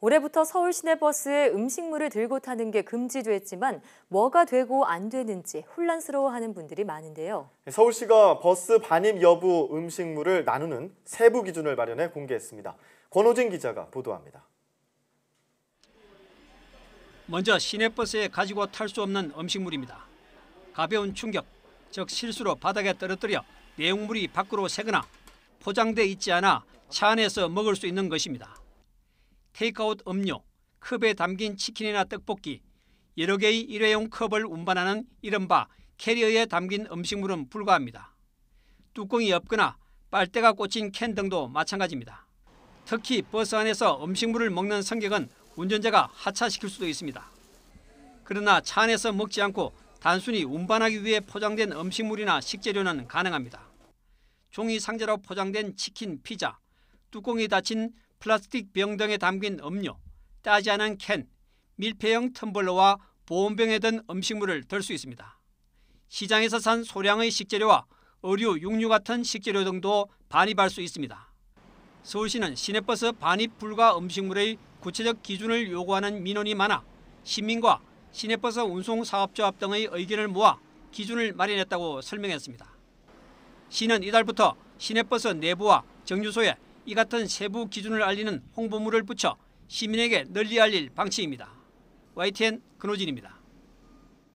올해부터 서울 시내버스에 음식물을 들고 타는 게 금지됐지만 뭐가 되고 안 되는지 혼란스러워하는 분들이 많은데요. 네, 서울시가 버스 반입 여부 음식물을 나누는 세부 기준을 마련해 공개했습니다. 권호진 기자가 보도합니다. 먼저 시내버스에 가지고 탈 수 없는 음식물입니다. 가벼운 충격, 즉 실수로 바닥에 떨어뜨려 내용물이 밖으로 새거나 포장돼 있지 않아 차 안에서 먹을 수 있는 것입니다. 테이크아웃 음료, 컵에 담긴 치킨이나 떡볶이, 여러 개의 일회용 컵을 운반하는 이른바 캐리어에 담긴 음식물은 불과합니다. 뚜껑이 없거나 빨대가 꽂힌 캔 등도 마찬가지입니다. 특히 버스 안에서 음식물을 먹는 성격은 운전자가 하차시킬 수도 있습니다. 그러나 차 안에서 먹지 않고 단순히 운반하기 위해 포장된 음식물이나 식재료는 가능합니다. 종이 상자로 포장된 치킨, 피자, 뚜껑이 닫힌 플라스틱 병등에 담긴 음료, 따지 않은 캔, 밀폐형 텀블러와 보온병에 든 음식물을 들 수 있습니다. 시장에서 산 소량의 식재료와 의류, 육류 같은 식재료 등도 반입할 수 있습니다. 서울시는 시내버스 반입 불가 음식물의 구체적 기준을 요구하는 민원이 많아 시민과 시내버스 운송사업조합 등의 의견을 모아 기준을 마련했다고 설명했습니다. 시는 이달부터 시내버스 내부와 정류소에 이 같은 세부 기준을 알리는 홍보물을 붙여 시민에게 널리 알릴 방침입니다. YTN 근호진입니다.